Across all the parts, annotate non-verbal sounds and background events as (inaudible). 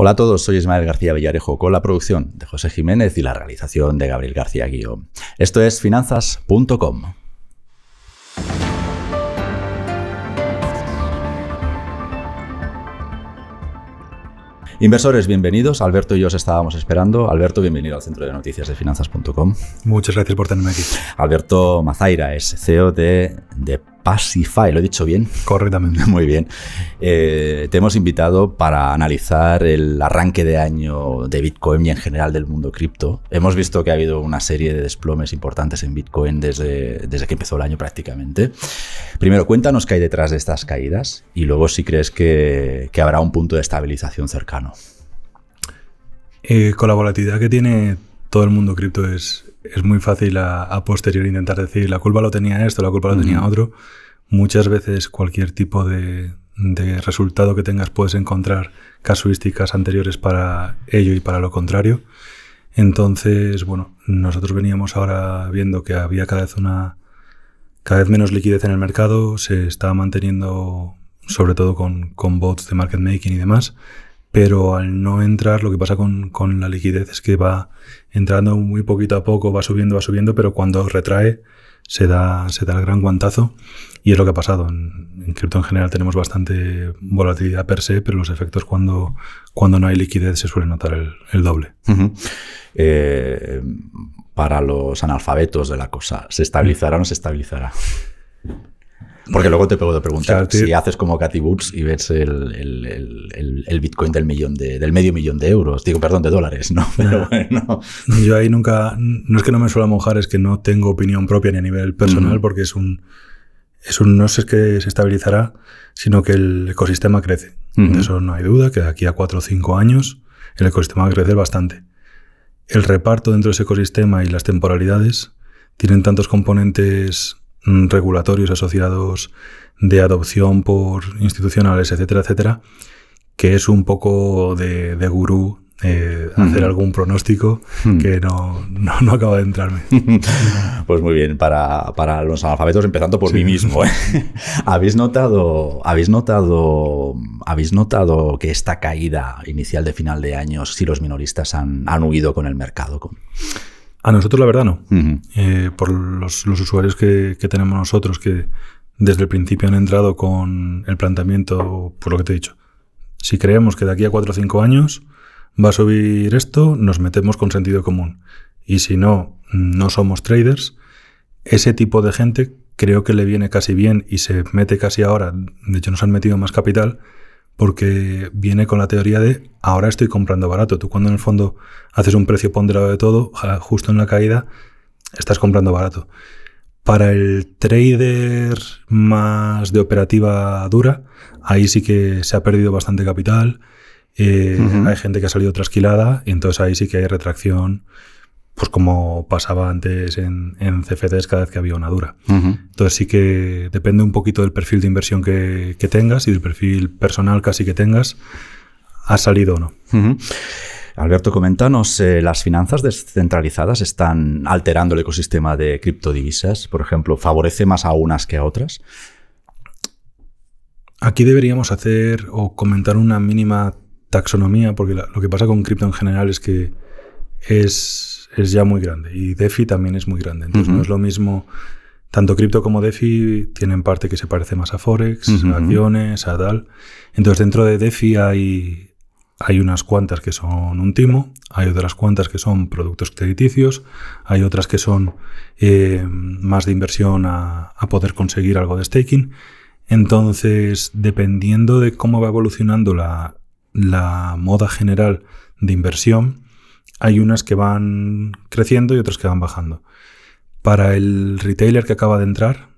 Hola a todos, soy Ismael García Villarejo con la producción de José Jiménez y la realización de Gabriel García Guión. Esto es finanzas.com. Inversores, bienvenidos. Alberto y yo os estábamos esperando. Alberto, bienvenido al centro de noticias de finanzas.com. Muchas gracias por tenerme aquí. Alberto Mazaira es CEO de, de Pacify, lo he dicho bien. (laughs) Correctamente. Muy bien. Eh, te hemos invitado para analizar el arranque de año de Bitcoin y en general del mundo cripto. Hemos visto que ha habido una serie de desplomes importantes en Bitcoin desde, desde que empezó el año prácticamente. Primero, cuéntanos qué hay detrás de estas caídas y luego si crees que, habrá un punto de estabilización cercano. Eh, con la volatilidad que tiene todo el mundo cripto es, es muy fácil a, a posteriori intentar decir la culpa lo tenía esto, la culpa lo tenía otro. Muchas veces cualquier tipo de, de resultado que tengas puedes encontrar casuísticas anteriores para ello y para lo contrario. Entonces, bueno, nosotros veníamos ahora viendo que había cada vez una cada vez menos liquidez en el mercado, se estaba manteniendo sobre todo con, con bots de market making y demás, pero al no entrar, lo que pasa con, la liquidez es que va entrando muy poquito a poco, va subiendo, va subiendo, pero cuando retrae se da, se da el gran guantazo y es lo que ha pasado. En, cripto en general tenemos bastante volatilidad per se, pero los efectos cuando, cuando no hay liquidez se suele notar el, doble. Eh, para los analfabetos de la cosa, ¿se estabilizará o no se estabilizará? Porque luego te puedo preguntar si haces como Cathy Woods y ves el, el, Bitcoin del, millón de, del medio millón de euros, digo, perdón, de dólares, ¿no? (laughs) Pero bueno. Yo ahí nunca, no es que no me suela mojar, es que no tengo opinión propia ni a nivel personal, porque es un, es un, no sé que se estabilizará, sino que el ecosistema crece. De eso no hay duda, que aquí a cuatro o cinco años el ecosistema va a crecer bastante. El reparto dentro de ese ecosistema y las temporalidades tienen tantos componentes Mm, regulatorios asociados de adopción por institucionales, etcétera, etcétera, que es un poco de, gurú eh, hacer mm. algún pronóstico mm. que no, acaba de entrarme. (laughs) pues muy bien, para, los analfabetos, empezando por mí mismo. ¿eh? (laughs) ¿Habéis, notado, habéis, notado, ¿Habéis notado que esta caída inicial de final de año, si los minoristas han, huido con el mercado? A nosotros la verdad no. Eh, por los, usuarios que, que, tenemos nosotros que desde el principio han entrado con el planteamiento, por lo que te he dicho. Si creemos que de aquí a 4 o 5 años va a subir esto, nos metemos con sentido común. Y si no, no somos traders. Ese tipo de gente creo que le viene casi bien y se mete casi ahora. De hecho, nos han metido más capital porque viene con la teoría de ahora estoy comprando barato. Tú cuando en el fondo haces un precio ponderado de todo, justo en la caída, estás comprando barato. Para el trader más de operativa dura, ahí sí que se ha perdido bastante capital. Eh, hay gente que ha salido trasquilada entonces ahí sí que hay retracción pues como pasaba antes en, CFDs cada vez que había una dura. Entonces sí que depende un poquito del perfil de inversión que, tengas y del perfil personal casi que tengas, ha salido o no. Alberto, coméntanos, eh, ¿las finanzas descentralizadas están alterando el ecosistema de criptodivisas? Por ejemplo, ¿favorece más a unas que a otras? Aquí deberíamos hacer o comentar una mínima taxonomía, porque lo que pasa con cripto en general es que es es ya muy grande y DeFi también es muy grande. Entonces no es lo mismo, tanto cripto como DeFi tienen parte que se parece más a Forex, a acciones, a tal. Entonces dentro de DeFi hay, hay unas cuantas que son un timo, hay otras cuantas que son productos crediticios, hay otras que son eh, más de inversión a, a poder conseguir algo de staking. Entonces, dependiendo de cómo va evolucionando la, la moda general de inversión, hay unas que van creciendo y otras que van bajando. Para el retailer que acaba de entrar,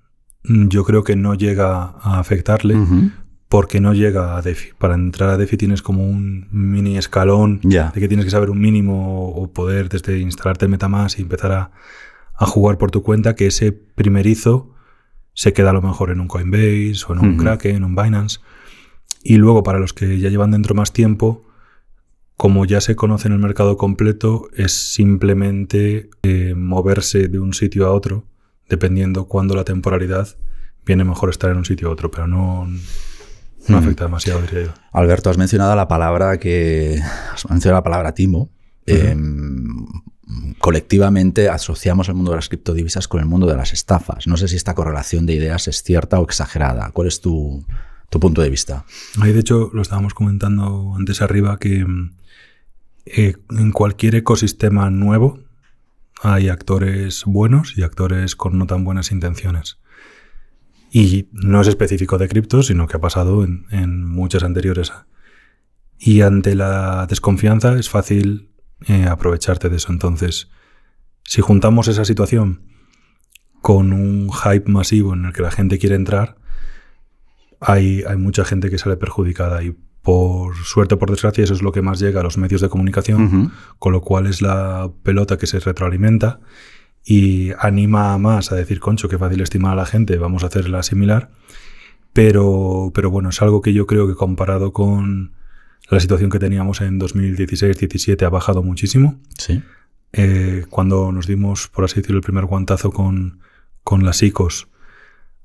mm, yo creo que no llega a afectarle porque no llega a DeFi. Para entrar a DeFi tienes como un mini escalón de que tienes que saber un mínimo o poder desde instalarte en MetaMask y empezar a, jugar por tu cuenta, que ese primerizo se queda a lo mejor en un Coinbase o en un Kraken, en un Binance. Y luego para los que ya llevan dentro más tiempo, como ya se conoce en el mercado completo, es simplemente eh, moverse de un sitio a otro, dependiendo cuándo la temporalidad viene mejor estar en un sitio a otro, pero no, no mm. afecta demasiado, diría yo. Alberto, has mencionado la palabra que. Has mencionado la palabra timo. Em, colectivamente asociamos el mundo de las criptodivisas con el mundo de las estafas. No sé si esta correlación de ideas es cierta o exagerada. ¿Cuál es tu, tu punto de vista? Ahí, de hecho, lo estábamos comentando antes arriba que eh, en cualquier ecosistema nuevo hay actores buenos y actores con no tan buenas intenciones. Y no es específico de cripto, sino que ha pasado en, muchas anteriores. Y ante la desconfianza es fácil eh, aprovecharte de eso. Entonces, si juntamos esa situación con un hype masivo en el que la gente quiere entrar, hay, hay mucha gente que sale perjudicada y por suerte o por desgracia, eso es lo que más llega a los medios de comunicación, con lo cual es la pelota que se retroalimenta y anima más a decir, concho, qué fácil estimar a la gente, vamos a hacerla similar. Pero, pero bueno, es algo que yo creo que comparado con la situación que teníamos en 2016-17 ha bajado muchísimo. Sí. Eh, cuando nos dimos, por así decirlo, el primer guantazo con, con las ICOs,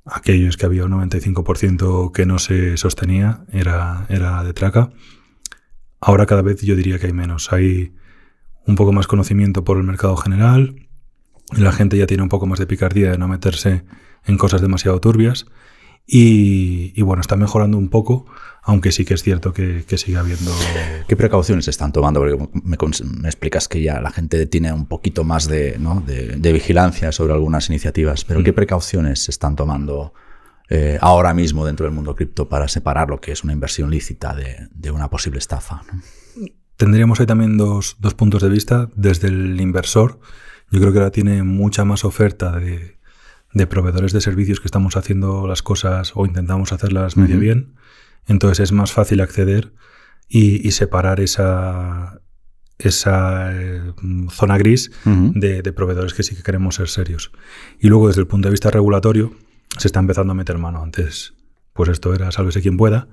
aquellos que había un 95% que no se sostenía, era, era de traca. Ahora cada vez yo diría que hay menos. Hay un poco más conocimiento por el mercado general, la gente ya tiene un poco más de picardía de no meterse en cosas demasiado turbias y, bueno, está mejorando un poco, aunque sí que es cierto que, sigue habiendo... ¿Qué precauciones están tomando? Porque me, explicas que ya la gente tiene un poquito más de, vigilancia sobre algunas iniciativas, pero ¿qué mm. precauciones se están tomando eh, ahora mismo dentro del mundo cripto para separar lo que es una inversión lícita de, una posible estafa? Tendríamos ahí también dos, dos puntos de vista. Desde el inversor, yo creo que ahora tiene mucha más oferta de de proveedores de servicios que estamos haciendo las cosas o intentamos hacerlas medio bien. Entonces es más fácil acceder y, separar esa, esa eh, zona gris de, proveedores que sí que queremos ser serios. Y luego desde el punto de vista regulatorio se está empezando a meter mano. Antes, pues esto era sálvese quien pueda.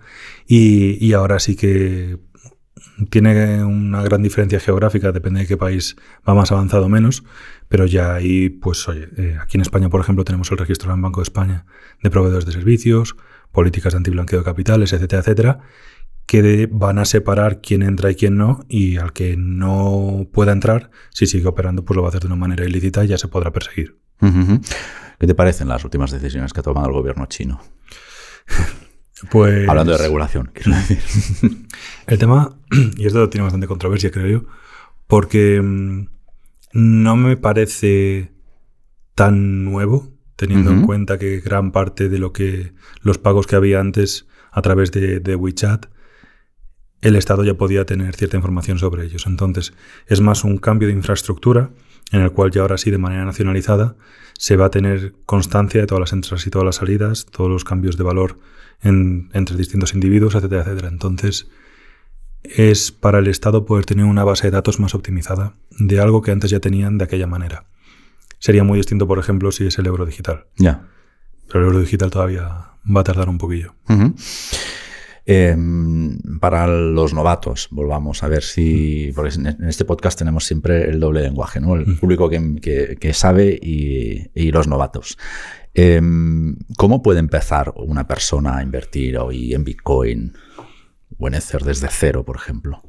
y ahora sí que tiene una gran diferencia geográfica, depende de qué país va más avanzado o menos, pero ya ahí, pues oye, eh, aquí en España, por ejemplo, tenemos el registro en Banco de España de proveedores de servicios, políticas de antiblanqueo de capitales, etcétera, etcétera, que van a separar quién entra y quién no, y al que no pueda entrar, si sigue operando, pues lo va a hacer de una manera ilícita y ya se podrá perseguir. ¿Qué te parecen las últimas decisiones que ha tomado el gobierno chino? (laughs) Pues, Hablando de regulación, quiero (laughs) decir. El tema, (clears throat) y esto tiene bastante controversia, creo yo, porque mm, no me parece tan nuevo, teniendo en cuenta que gran parte de lo que los pagos que había antes a través de, de WeChat, el Estado ya podía tener cierta información sobre ellos. Entonces, es más un cambio de infraestructura en el cual ya ahora sí, de manera nacionalizada, se va a tener constancia de todas las entradas y todas las salidas, todos los cambios de valor en, entre distintos individuos, etcétera, etcétera. Entonces, es para el Estado poder tener una base de datos más optimizada de algo que antes ya tenían de aquella manera. Sería muy distinto, por ejemplo, si es el euro digital. Ya. Pero el euro digital todavía va a tardar un poquillo. Em, para los novatos, volvamos a ver si. Porque en este podcast tenemos siempre el doble lenguaje, ¿no? El público que, sabe y, y, los novatos. Em, ¿Cómo puede empezar una persona a invertir hoy en Bitcoin o en Ether desde cero, por ejemplo?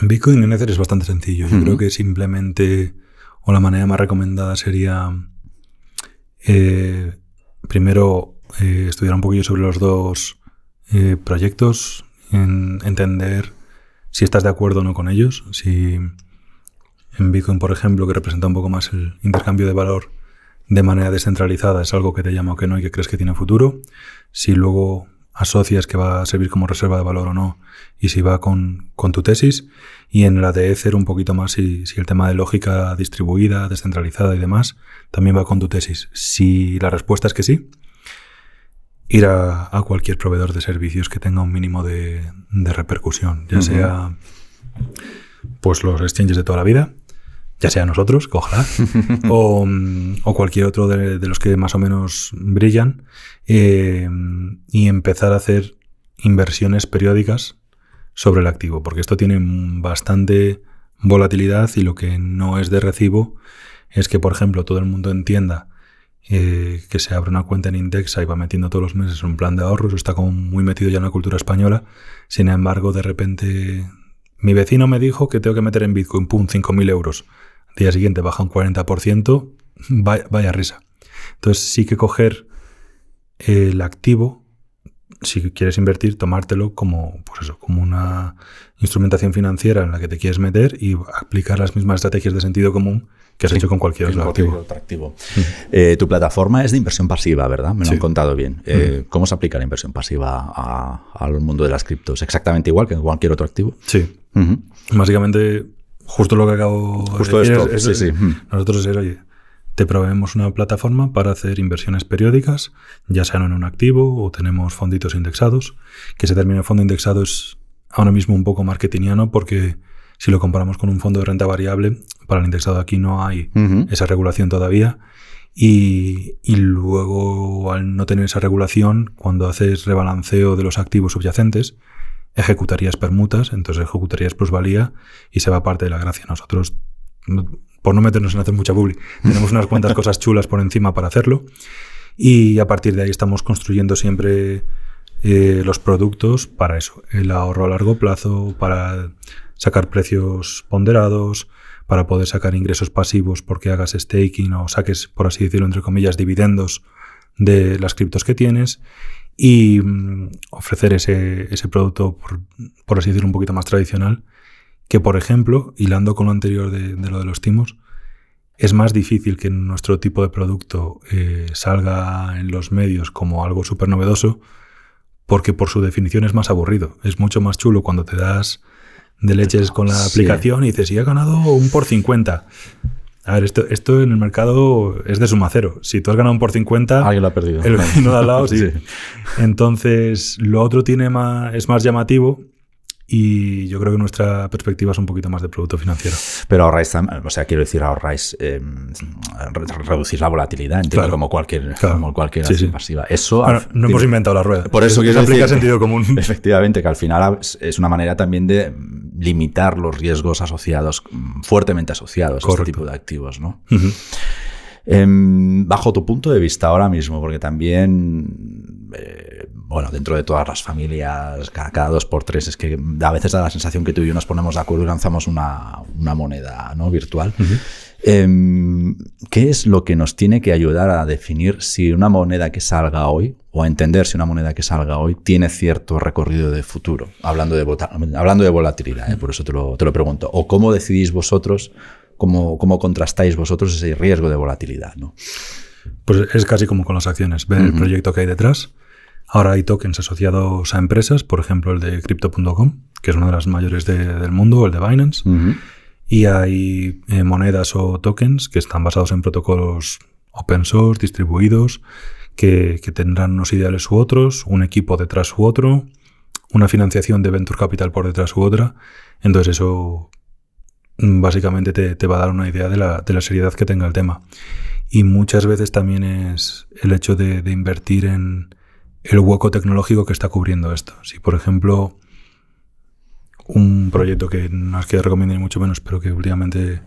En Bitcoin, en Ether es bastante sencillo. Yo creo que simplemente, o la manera más recomendada sería eh, primero eh, estudiar un poquillo sobre los dos eh, proyectos, entender si estás de acuerdo o no con ellos. Si en Bitcoin, por ejemplo, que representa un poco más el intercambio de valor, de manera descentralizada es algo que te llama o que no y que crees que tiene futuro, si luego asocias que va a servir como reserva de valor o no y si va con, con tu tesis, y en la de Ether un poquito más si, si el tema de lógica distribuida, descentralizada y demás también va con tu tesis. Si la respuesta es que sí, ir a, cualquier proveedor de servicios que tenga un mínimo de, repercusión, ya sea pues los exchanges de toda la vida, ya sea nosotros, ojalá, (laughs) o, cualquier otro de, los que más o menos brillan, eh, y empezar a hacer inversiones periódicas sobre el activo, porque esto tiene bastante volatilidad y lo que no es de recibo es que, por ejemplo, todo el mundo entienda eh, que se abre una cuenta en Indexa y va metiendo todos los meses un plan de ahorros, está como muy metido ya en la cultura española, sin embargo, de repente mi vecino me dijo que tengo que meter en Bitcoin, pum, 5.000 euros día siguiente baja un 40%, vaya, risa. Entonces sí que coger el activo, si quieres invertir, tomártelo como, pues eso, como una instrumentación financiera en la que te quieres meter y aplicar las mismas estrategias de sentido común que has hecho con cualquier otro activo. Mm. Eh, tu plataforma es de inversión pasiva, ¿verdad? Me lo han contado bien. Mm. Eh, ¿Cómo se aplica la inversión pasiva al mundo de las criptos? ¿Exactamente igual que en cualquier otro activo? Sí. Básicamente justo lo que acabo de decir. Esto, sí, sí. Mm. Nosotros oye, te proveemos una plataforma para hacer inversiones periódicas, ya sean en un activo o tenemos fonditos indexados, que ese término fondo indexado es ahora mismo un poco marketingiano porque si lo comparamos con un fondo de renta variable, para el indexado aquí no hay esa regulación todavía. Y, y, luego, al no tener esa regulación, cuando haces rebalanceo de los activos subyacentes, ejecutarías permutas, entonces ejecutarías plusvalía y se va parte de la gracia. Nosotros, por no meternos en hacer mucha publi, (laughs) tenemos unas cuantas cosas chulas por encima para hacerlo y a partir de ahí estamos construyendo siempre eh, los productos para eso, el ahorro a largo plazo, para sacar precios ponderados, para poder sacar ingresos pasivos porque hagas staking o saques, por así decirlo, entre comillas, dividendos de las criptos que tienes y mm, ofrecer ese, producto, por, así decirlo, un poquito más tradicional, que por ejemplo, hilando con lo anterior de, lo de los timos, es más difícil que nuestro tipo de producto eh, salga en los medios como algo súper novedoso, porque por su definición es más aburrido. Es mucho más chulo cuando te das de leches con la aplicación y dices, y ha ganado un por 50. A ver, esto, en el mercado es de suma cero. Si tú has ganado un por 50, alguien ah, lo ha perdido. El vecino (laughs) de al lado, sí. Entonces, lo otro tiene más, es más llamativo y yo creo que nuestra perspectiva es un poquito más de producto financiero. Pero ahorráis, o sea, quiero decir, ahorráis, em, reducir la volatilidad, entiendo, como cualquier, como cualquier pasiva. Eso, no hemos inventado la rueda. Por eso, que Se aplica sentido común. (laughs) Efectivamente, que al final es una manera también de limitar los riesgos asociados, mm, fuertemente asociados a este tipo de activos. ¿no? Em, bajo tu punto de vista ahora mismo, porque también, eh, bueno, dentro de todas las familias, cada, dos por tres, es que a veces da la sensación que tú y yo nos ponemos de acuerdo y lanzamos una, moneda ¿no? virtual. Em, ¿Qué es lo que nos tiene que ayudar a definir si una moneda que salga hoy, o a entender si una moneda que salga hoy tiene cierto recorrido de futuro? Hablando de, hablando de volatilidad, ¿eh? por eso te lo, te lo, pregunto. ¿O cómo decidís vosotros, cómo, cómo contrastáis vosotros ese riesgo de volatilidad? Pues es casi como con las acciones, ver el proyecto que hay detrás. Ahora hay tokens asociados a empresas, por ejemplo el de crypto.com, que es una de las mayores del mundo, el de Binance. Y e hay eh, monedas o tokens que están basados en protocolos open source, distribuidos, que, tendrán unos ideales u otros, un equipo detrás u otro, una financiación de Venture Capital por detrás u otra. Entonces eso mm, básicamente te, va a dar una idea de la, seriedad que tenga el tema. Y muchas veces también es el hecho de, de invertir en el hueco tecnológico que está cubriendo esto. Si por ejemplo un proyecto que no es que recomiendo ni mucho menos, pero que últimamente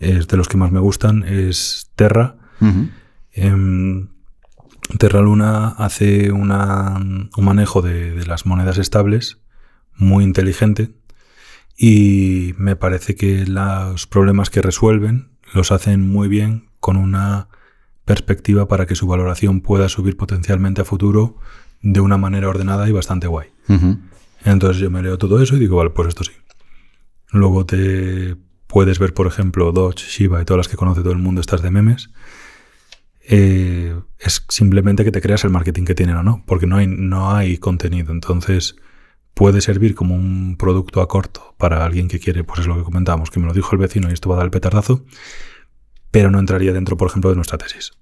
es de los que más me gustan, es Terra. Em, Terra Luna hace un manejo de, las monedas estables muy inteligente y me parece que los problemas que resuelven los hacen muy bien con una perspectiva para que su valoración pueda subir potencialmente a futuro de una manera ordenada y bastante guay. Entonces yo me leo todo eso y digo, vale, pues esto sí. Luego te puedes ver, por ejemplo, Dodge, Shiba y todas las que conoce todo el mundo, estas de memes. Eh, es simplemente que te creas el marketing que tienen o no, porque no hay, no hay contenido. Entonces puede servir como un producto a corto para alguien que quiere, pues es lo que comentábamos, que me lo dijo el vecino y esto va a dar el petardazo, pero no entraría dentro, por ejemplo, de nuestra tesis.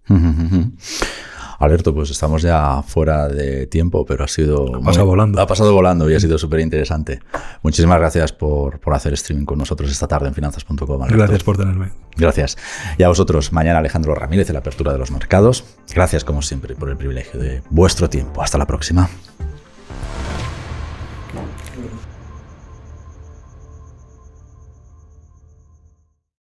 Alberto, pues estamos ya fuera de tiempo, pero ha sido... Ha pasado volando. Ha pasado volando y ha sido súper interesante. Muchísimas gracias por, por, hacer streaming con nosotros esta tarde en finanzas.com. Gracias por tenerme. Gracias. Y a vosotros, mañana Alejandro Ramírez en la apertura de los mercados. Gracias, como siempre, por el privilegio de vuestro tiempo. Hasta la próxima.